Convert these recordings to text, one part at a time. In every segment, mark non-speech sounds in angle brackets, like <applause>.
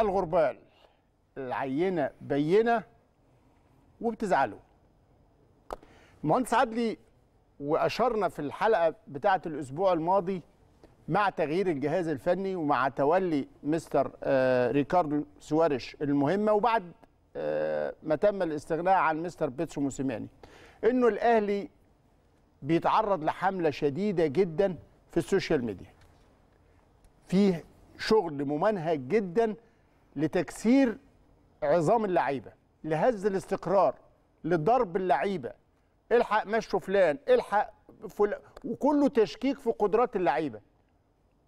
الغربال العينه بينه وبتزعله المهندس عدلي واشرنا في الحلقه بتاعه الاسبوع الماضي مع تغيير الجهاز الفني ومع تولي مستر آه، ريكاردو سواريش المهمه وبعد آه، ما تم الاستغناء عن مستر بيتسو موسيماني انه الاهلي بيتعرض لحمله شديده جدا في السوشيال ميديا فيه شغل ممنهج جدا لتكسير عظام اللعيبه لهز الاستقرار لضرب اللعيبه الحق مشوا فلان الحق فل... وكله تشكيك في قدرات اللعيبه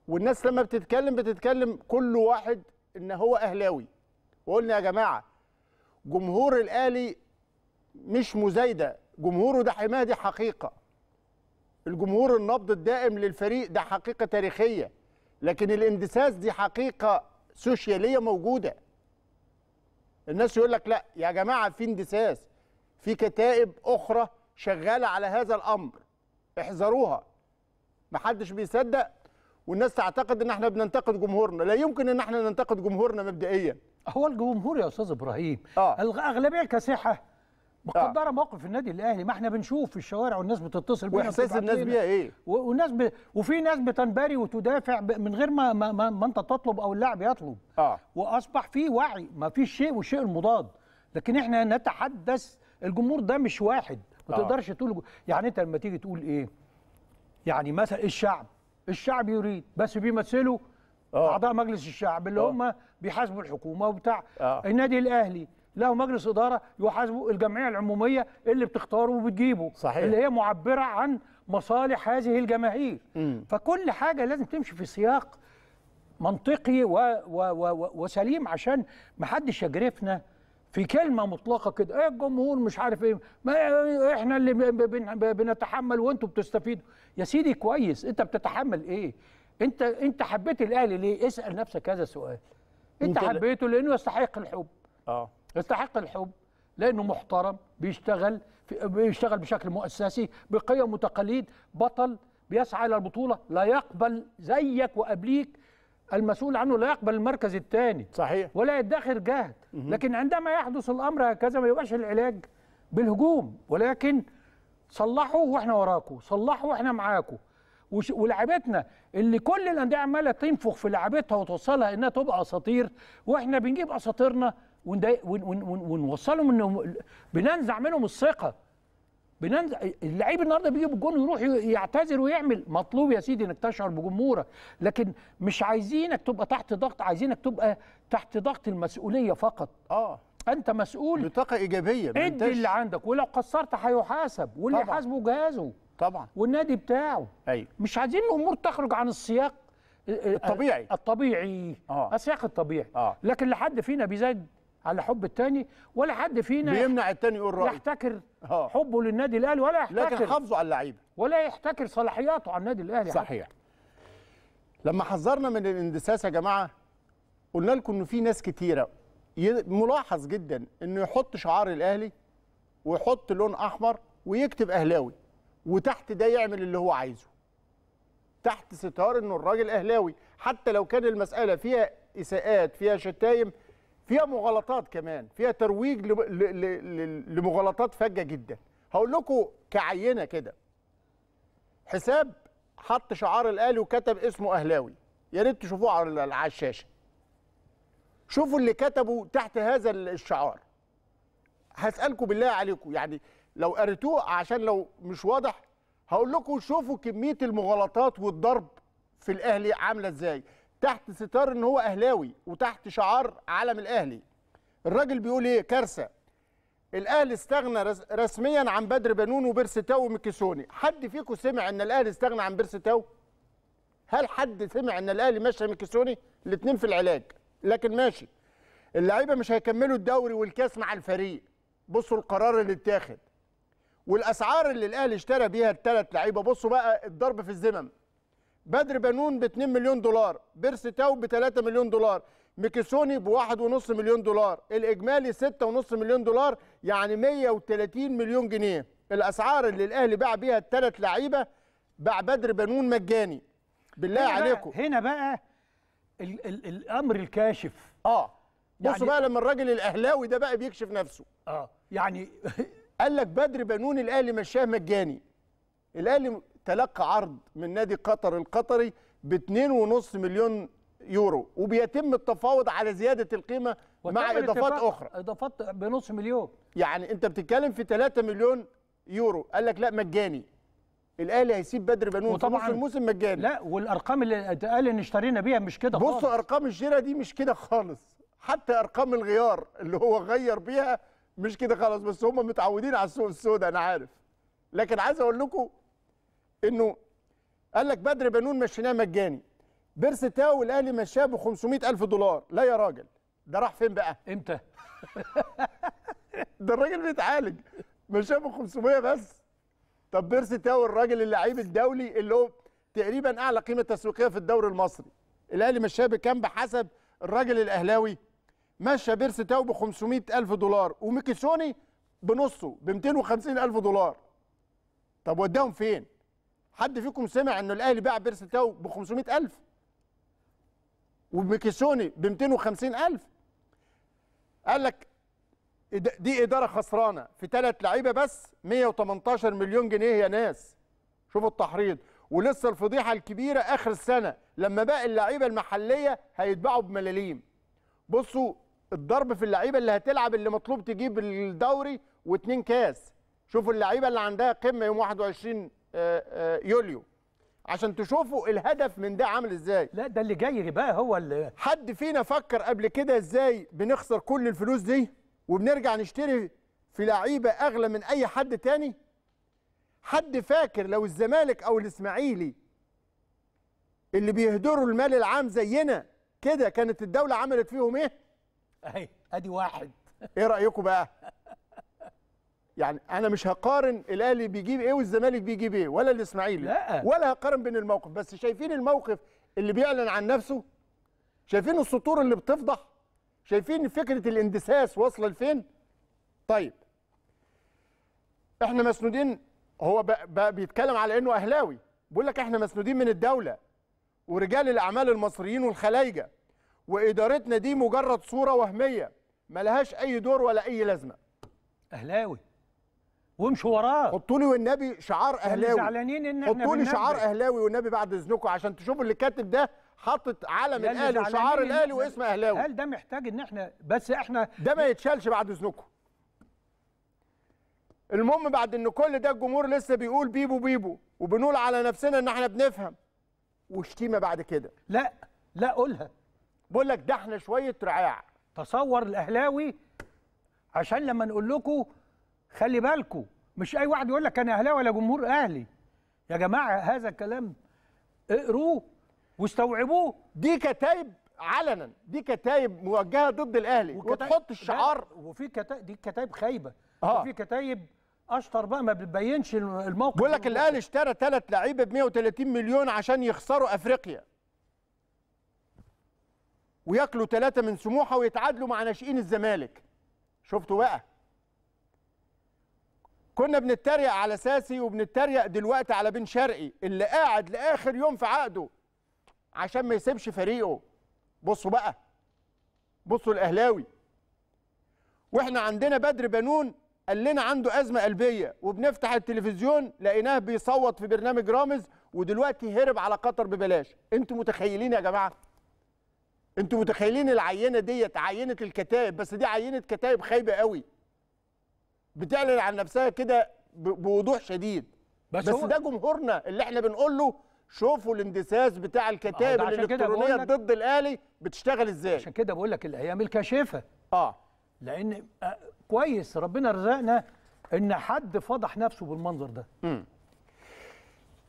والناس لما بتتكلم بتتكلم كل واحد ان هو اهلاوي وقلنا يا جماعه جمهور الاهلي مش مزايده جمهوره ده حمايه دي حقيقه الجمهور النبض الدائم للفريق ده حقيقه تاريخيه لكن الاندساس دي حقيقه سوشياليه موجوده الناس يقول لك لا يا جماعه في اندساس في كتائب اخرى شغاله على هذا الامر احذروها محدش بيصدق والناس تعتقد ان احنا بننتقد جمهورنا لا يمكن ان احنا ننتقد جمهورنا مبدئيا هو الجمهور يا استاذ ابراهيم آه. الاغلبيه الكاسحه مقدره آه. موقف النادي الاهلي ما احنا بنشوف في الشوارع والناس بتتصل بينا واحساس الناس بيها ايه والناس ب... وفي ناس بتنبري وتدافع ب... من غير ما ما, ما, ما انت تطلب او اللاعب يطلب اه واصبح في وعي ما فيش شيء والشيء المضاد لكن احنا نتحدث الجمهور ده مش واحد ما آه. تقدرش تقول يعني انت لما تيجي تقول ايه يعني مثلا الشعب الشعب يريد بس بيمثله آه. اعضاء مجلس الشعب اللي آه. هم بيحاسبوا الحكومه وبتاع آه. النادي الاهلي له مجلس اداره يحاسبه الجمعيه العموميه اللي بتختاره وبتجيبه صحيح. اللي هي معبره عن مصالح هذه الجماهير م. فكل حاجه لازم تمشي في سياق منطقي و و و وسليم عشان ما حدش يجرفنا في كلمه مطلقه كده ايه الجمهور مش عارف ايه ما احنا اللي بنتحمل وانتم بتستفيدوا يا سيدي كويس انت بتتحمل ايه انت انت حبيت الاهلي ليه اسال نفسك هذا السؤال انت حبيته لانه يستحق الحب اه يستحق الحب لانه محترم بيشتغل بيشتغل بشكل مؤسسي بقيم وتقاليد بطل بيسعى الى البطوله لا يقبل زيك وقبليك المسؤول عنه لا يقبل المركز الثاني صحيح ولا يدخر جهد لكن عندما يحدث الامر هكذا ما يبقاش العلاج بالهجوم ولكن صلحوا واحنا وراكم صلحوا واحنا معاكم ولعبتنا اللي كل الانديه عماله تنفخ في لعبتها وتوصلها انها تبقى اساطير واحنا بنجيب اساطيرنا ونوصلهم انهم بننزع منهم الثقه بننزع اللعيب النهارده بيجي بالجون ويروح يعتذر ويعمل مطلوب يا سيدي انك تشعر بجمهورك لكن مش عايزينك تبقى تحت ضغط عايزينك تبقى تحت ضغط المسؤوليه فقط اه انت مسؤول بطاقه ايجابيه ادي اللي عندك ولو قصرت هيحاسب واللي يحاسبه جهازه طبعا والنادي بتاعه ايوه مش عايزين الامور تخرج عن السياق آه، آه، الطبيعي الطبيعي آه. السياق الطبيعي آه. لكن لحد فينا بيزيد على حب التاني ولا حد فينا بيمنع التاني يقول رايه يحتكر آه. حبه للنادي الاهلي ولا يحتكر لكن حافظه على اللعيبه ولا يحتكر صلاحياته على النادي الاهلي صحيح لما حذرنا من الاندساس يا جماعه قلنا لكم انه في ناس كتيره ملاحظ جدا انه يحط شعار الاهلي ويحط لون احمر ويكتب اهلاوي وتحت ده يعمل اللي هو عايزه تحت ستار انه الراجل اهلاوي حتى لو كان المساله فيها اساءات فيها شتايم فيها مغالطات كمان فيها ترويج لمغالطات فجه جدا هقول لكم كعينه كده حساب حط شعار الاهلي وكتب اسمه اهلاوي يا ريت تشوفوه على الشاشه شوفوا اللي كتبوا تحت هذا الشعار هسالكم بالله عليكم يعني لو قريتوه عشان لو مش واضح هقول لكم شوفوا كميه المغالطات والضرب في الاهلي عامله ازاي تحت ستار ان هو اهلاوي وتحت شعار علم الاهلي الراجل بيقول ايه كارثه الاهلي استغنى رسميا عن بدر بنون وبيرستاو وميكيسوني حد فيكم سمع ان الاهلي استغنى عن بيرستاو هل حد سمع ان الاهلي مشى ميكيسوني الاثنين في العلاج لكن ماشي اللعيبه مش هيكملوا الدوري والكاس مع الفريق بصوا القرار اللي اتاخد والاسعار اللي الاهلي اشترى بيها الثلاث لعيبه بصوا بقى الضرب في الزمم بدر بنون ب 2 مليون دولار بيرس تاو ب 3 مليون دولار ميكيسوني ب 1.5 مليون دولار الاجمالي 6.5 مليون دولار يعني 130 مليون جنيه الاسعار اللي الاهلي باع بيها الثلاث لعيبه باع بدر بنون مجاني بالله هنا عليكم بقى هنا بقى الـ الـ الامر الكاشف اه يعني بصوا بقى لما الراجل الاهلاوي ده بقى بيكشف نفسه اه يعني قال لك بدر بنون الاهلي مشاه مجاني الاهلي تلقى عرض من نادي قطر القطري ب 2.5 مليون يورو وبيتم التفاوض على زياده القيمه مع اضافات اخرى اضافات بنص مليون يعني انت بتتكلم في 3 مليون يورو قال لك لا مجاني الاهلي هيسيب بدر بنون في نص الموسم مجاني لا والارقام اللي قال ان اشترينا بيها مش كده خالص بصوا ارقام الشراء دي مش كده خالص حتى ارقام الغيار اللي هو غير بيها مش كده خالص بس هم متعودين على السوق السوداء انا عارف لكن عايز اقول لكم انه قال لك بدر بنون مشيناه مجاني بيرس تاو الاهلي مشاه ب 500000 دولار لا يا راجل ده راح فين بقى امتى <laughs> ده الراجل بيتعالج مشاه ب 500 بس طب بيرس تاو الراجل اللعيب الدولي اللي هو تقريبا اعلى قيمه تسويقيه في الدوري المصري الاهلي مشاه بكام بحسب الراجل الاهلاوي مشى بيرس تاو ب 500000 دولار وميكيسوني بنصه ب 250000 دولار طب وداهم فين حد فيكم سمع ان الاهلي باع بيرسي تاو ب 500000 وميكيسوني ب 250000 قال لك دي اداره خسرانه في ثلاث لعيبه بس 118 مليون جنيه يا ناس شوفوا التحريض ولسه الفضيحه الكبيره اخر السنه لما باقي اللعيبه المحليه هيتباعوا بملاليم بصوا الضرب في اللعيبه اللي هتلعب اللي مطلوب تجيب الدوري واتنين كاس شوفوا اللعيبه اللي عندها قمه يوم 21 يوليو عشان تشوفوا الهدف من ده عامل ازاي لا ده اللي جاي بقى هو اللي حد فينا فكر قبل كده ازاي بنخسر كل الفلوس دي وبنرجع نشتري في لعيبه اغلى من اي حد تاني حد فاكر لو الزمالك او الاسماعيلي اللي بيهدروا المال العام زينا كده كانت الدوله عملت فيهم ايه اهي ادي واحد ايه رايكم بقى يعني انا مش هقارن الاهلي بيجيب ايه والزمالك بيجيب ايه ولا الاسماعيلي لا. ولا هقارن بين الموقف بس شايفين الموقف اللي بيعلن عن نفسه شايفين السطور اللي بتفضح شايفين فكره الاندساس واصله لفين طيب احنا مسنودين هو بقى بيتكلم على انه اهلاوي بيقول لك احنا مسنودين من الدوله ورجال الاعمال المصريين والخلايجه وادارتنا دي مجرد صوره وهميه ملهاش اي دور ولا اي لازمه اهلاوي وامشوا وراه حطوني والنبي شعار اهلاوي زعلانين ان احنا حطوا شعار اهلاوي والنبي بعد اذنكم عشان تشوفوا اللي كاتب ده حاطط علم الاهلي وشعار الاهلي واسم اهلاوي هل ده محتاج ان احنا بس احنا ده ما يتشالش بعد اذنكم المهم بعد ان كل ده الجمهور لسه بيقول بيبو بيبو وبنقول على نفسنا ان احنا بنفهم وشتيمه بعد كده لا لا قولها بقول لك ده احنا شويه رعاع تصور الاهلاوي عشان لما نقول لكم خلي بالكوا مش اي واحد يقول لك انا اهلاوي ولا جمهور اهلي يا جماعه هذا الكلام اقروه واستوعبوه دي كتايب علنا دي كتايب موجهه ضد الاهلي وتحط الشعار وفي كتايب دي كتايب خايبه آه. وفي كتايب اشطر بقى ما بتبينش الموقف بيقول لك الاهلي اشترى ثلاث لعيبه ب 130 مليون عشان يخسروا افريقيا وياكلوا ثلاثه من سموحه ويتعادلوا مع ناشئين الزمالك شفتوا بقى كنا بنتريق على ساسي وبنتريق دلوقتي على بن شرقي اللي قاعد لاخر يوم في عقده عشان ما يسيبش فريقه بصوا بقى بصوا الاهلاوي واحنا عندنا بدر بنون قال لنا عنده ازمه قلبيه وبنفتح التلفزيون لقيناه بيصوت في برنامج رامز ودلوقتي هرب على قطر ببلاش انتوا متخيلين يا جماعه انتوا متخيلين العينه ديت عينه الكتائب بس دي عينه كتائب خايبه قوي بتعلن عن نفسها كده بوضوح شديد بس, بس ده جمهورنا اللي احنا بنقول له شوفوا الاندساس بتاع الكتائب الالكترونيه ضد الاهلي بتشتغل ازاي عشان كده بقول لك الايام الكاشفه اه لان آه، كويس ربنا رزقنا ان حد فضح نفسه بالمنظر ده امم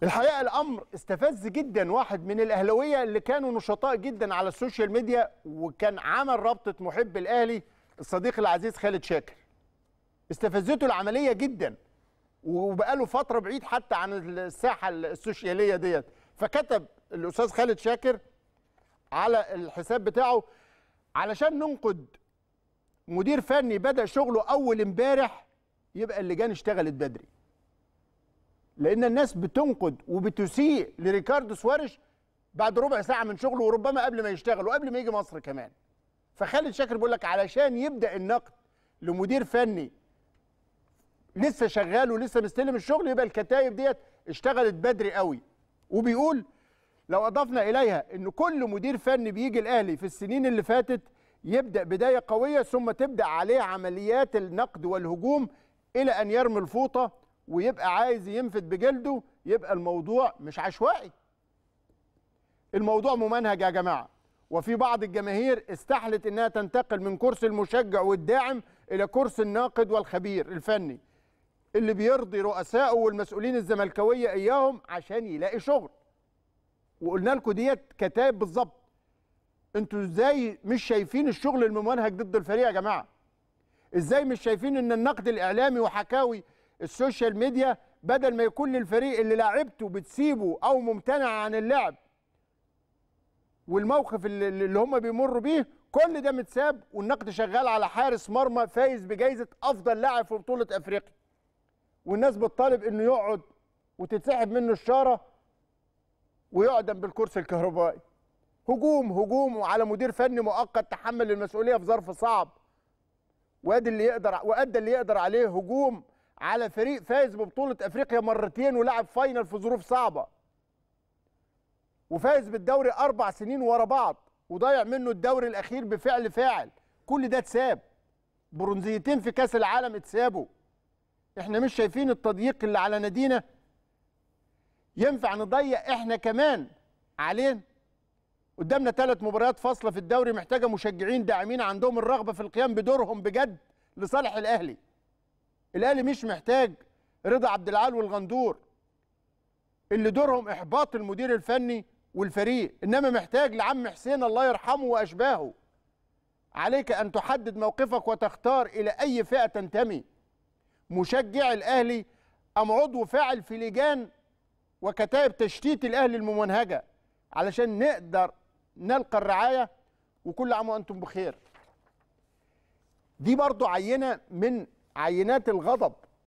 الحقيقه الامر استفز جدا واحد من الاهلاويه اللي كانوا نشطاء جدا على السوشيال ميديا وكان عمل رابطه محب الاهلي الصديق العزيز خالد شاكر استفزته العمليه جدا وبقاله فتره بعيد حتى عن الساحه السوشياليه ديت فكتب الاستاذ خالد شاكر على الحساب بتاعه علشان ننقد مدير فني بدا شغله اول امبارح يبقى اللجان اشتغلت بدري لان الناس بتنقد وبتسيء لريكاردو سوارش بعد ربع ساعه من شغله وربما قبل ما يشتغل وقبل ما يجي مصر كمان فخالد شاكر بيقول لك علشان يبدا النقد لمدير فني لسه شغال ولسه مستلم الشغل يبقى الكتايب ديت اشتغلت بدري قوي وبيقول لو اضفنا اليها ان كل مدير فني بيجي الاهلي في السنين اللي فاتت يبدا بدايه قويه ثم تبدا عليه عمليات النقد والهجوم الى ان يرمي الفوطه ويبقى عايز ينفد بجلده يبقى الموضوع مش عشوائي الموضوع ممنهج يا جماعه وفي بعض الجماهير استحلت انها تنتقل من كرسي المشجع والداعم الى كرسي الناقد والخبير الفني اللي بيرضي رؤسائه والمسؤولين الزملكاويه اياهم عشان يلاقي شغل وقلنا لكم ديت كتاب بالظبط انتوا ازاي مش شايفين الشغل الممنهج ضد الفريق يا جماعه ازاي مش شايفين ان النقد الاعلامي وحكاوي السوشيال ميديا بدل ما يكون للفريق اللي لاعبته بتسيبه او ممتنع عن اللعب والموقف اللي, اللي هم بيمروا بيه كل ده متساب والنقد شغال على حارس مرمى فايز بجائزه افضل لاعب في بطوله افريقيا والناس بتطالب انه يقعد وتتسحب منه الشاره ويعدم بالكرسي الكهربائي هجوم هجوم على مدير فني مؤقت تحمل المسؤوليه في ظرف صعب وادي اللي يقدر وادى اللي يقدر عليه هجوم على فريق فايز ببطوله افريقيا مرتين ولعب فاينل في ظروف صعبه وفايز بالدوري اربع سنين ورا بعض وضيع منه الدوري الاخير بفعل فاعل كل ده اتساب برونزيتين في كاس العالم اتسابوا احنا مش شايفين التضييق اللي على نادينا ينفع نضيق احنا كمان علينا قدامنا ثلاث مباريات فاصله في الدوري محتاجه مشجعين داعمين عندهم الرغبه في القيام بدورهم بجد لصالح الاهلي الاهلي مش محتاج رضا عبد العال والغندور اللي دورهم احباط المدير الفني والفريق انما محتاج لعم حسين الله يرحمه واشباهه عليك ان تحدد موقفك وتختار الى اي فئه تنتمي مشجع الاهلي ام عضو فاعل في لجان وكتائب تشتيت الاهلي الممنهجه علشان نقدر نلقى الرعايه وكل عام وانتم بخير دي برضو عينه من عينات الغضب